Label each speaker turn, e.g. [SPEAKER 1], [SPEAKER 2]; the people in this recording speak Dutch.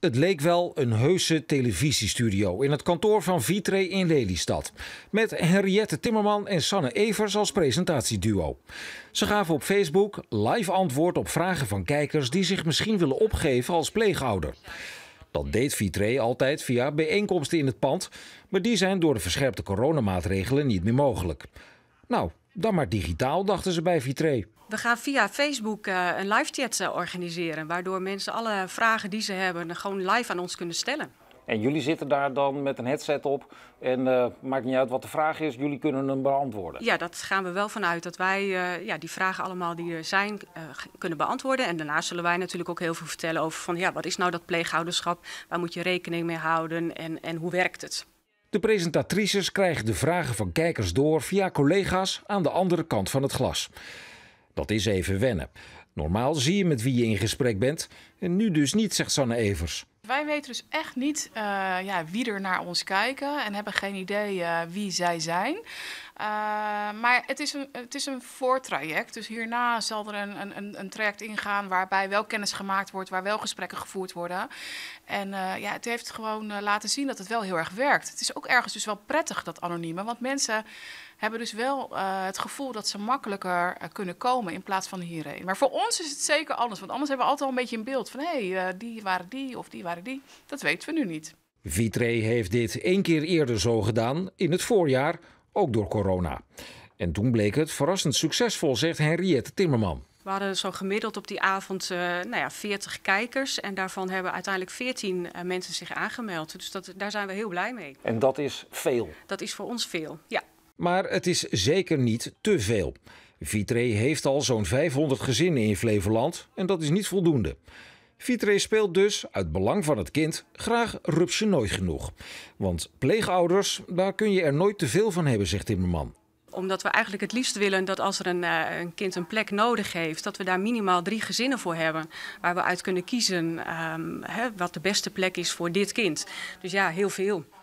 [SPEAKER 1] Het leek wel een heuse televisiestudio in het kantoor van Vitre in Lelystad. Met Henriette Timmerman en Sanne Evers als presentatieduo. Ze gaven op Facebook live antwoord op vragen van kijkers die zich misschien willen opgeven als pleegouder. Dat deed Vitre altijd via bijeenkomsten in het pand, maar die zijn door de verscherpte coronamaatregelen niet meer mogelijk. Nou, dan maar digitaal, dachten ze bij Vitre.
[SPEAKER 2] We gaan via Facebook eh, een live chat eh, organiseren, waardoor mensen alle vragen die ze hebben
[SPEAKER 1] eh, gewoon live aan ons kunnen stellen. En jullie zitten daar dan met een headset op en uh, maakt niet uit wat de vraag is, jullie kunnen hem beantwoorden.
[SPEAKER 2] Ja, dat gaan we wel vanuit dat wij ja, die vragen allemaal die er zijn kunnen beantwoorden. En daarna zullen wij natuurlijk ook heel veel vertellen over van ja, wat is nou dat pleegouderschap, waar moet je rekening mee houden en, en hoe werkt het.
[SPEAKER 1] De presentatrices krijgen de vragen van kijkers door via collega's aan de andere kant van het glas. Dat is even wennen. Normaal zie je met wie je in gesprek bent. En nu dus niet, zegt Sanne Evers.
[SPEAKER 3] Wij weten dus echt niet eh, ja, wie er naar ons kijken en hebben geen idee eh, wie zij zijn. Eh, maar het is, een, het is een voortraject. Dus hierna zal er een, een, een traject ingaan waarbij wel kennis gemaakt wordt, waar wel gesprekken gevoerd worden. En eh, ja, het heeft gewoon eh, laten zien dat het wel heel erg werkt. Het is ook ergens dus wel prettig, dat anonieme. Want mensen hebben dus wel het gevoel dat ze makkelijker kunnen komen in plaats van hierheen. Maar voor ons is het zeker anders. Want anders hebben we altijd al een beetje een beeld van hé, hey, die waren die of die waren die. Dat weten we nu niet.
[SPEAKER 1] Vitré heeft dit één keer eerder zo gedaan, in het voorjaar ook door corona. En toen bleek het verrassend succesvol, zegt Henriette Timmerman.
[SPEAKER 2] We hadden zo gemiddeld op die avond eh, nou ja, 40 kijkers. En daarvan hebben uiteindelijk 14 eh, mensen zich aangemeld. Dus dat, daar zijn we heel blij mee.
[SPEAKER 1] En dat is veel?
[SPEAKER 2] Dat is voor ons veel,
[SPEAKER 1] ja. Maar het is zeker niet te veel. Vitré heeft al zo'n 500 gezinnen in Flevoland en dat is niet voldoende. Vitre speelt dus, uit belang van het kind, graag rupsje nooit genoeg. Want pleegouders, daar kun je er nooit te veel van hebben, zegt Timmerman
[SPEAKER 2] omdat we eigenlijk het liefst willen dat als er een, eh, een, kind een plek nodig heeft, dat we daar minimaal drie gezinnen voor hebben. Waar we uit kunnen kiezen ehm, hè, wat de beste plek is voor dit kind. Dus ja, heel veel.